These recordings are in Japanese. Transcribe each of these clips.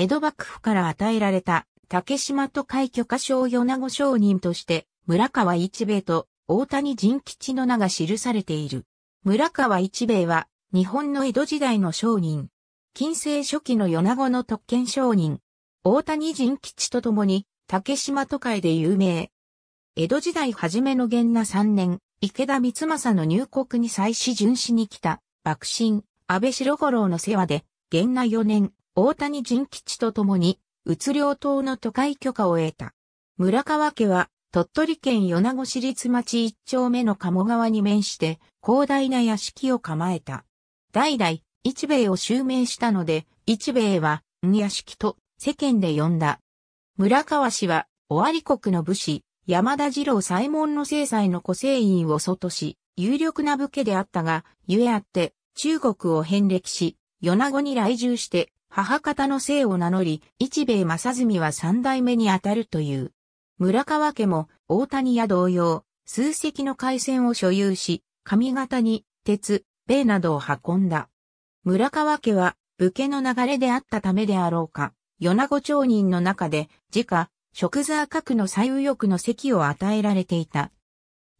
江戸幕府から与えられた竹島と海許可証米子商人として村川一兵衛と大谷仁吉の名が記されている。村川一兵衛は日本の江戸時代の商人。近世初期の米子の特権商人。大谷仁吉と共に竹島都会で有名。江戸時代初めの元那3年、池田光政の入国に際し巡視に来た、幕臣、安倍白五郎の世話で、元那4年、大谷仁吉と共に、うつ領島の都会許可を得た。村川家は、鳥取県米子市立町一丁目の鴨川に面して、広大な屋敷を構えた。代々、一米を襲名したので、一米は、ん屋敷と世間で呼んだ。村川氏は、尾張国の武士、山田次郎左衛門の正妻の古生院を外し、有力な武家であったが、ゆえあって、中国を遍歴し、米子に来住して、母方の姓を名乗り、一兵衛正澄は三代目にあたるという。村川家も大谷や同様、数隻の海鮮を所有し、上方に鉄、米などを運んだ。村川家は武家の流れであったためであろうか、米子町人の中で、自家、食座各の左右翼の席を与えられていた。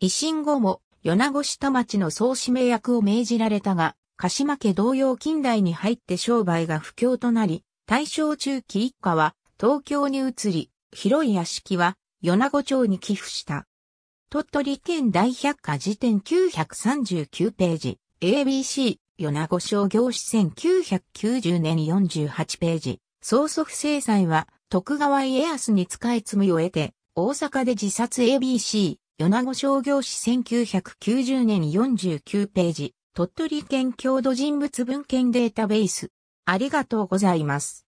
維新後も、米子下町の総指名役を命じられたが、鹿島家同様近代に入って商売が不況となり、大正中期一家は東京に移り、広い屋敷は米子町に寄付した。鳥取県大百科辞典939ページ、ABC、米子商業史1990年48ページ、曽祖父正裁は徳川家康に仕え罪を得て、大阪で自殺 ABC、米子商業史1990年49ページ、鳥取県郷土人物文献データベース。ありがとうございます。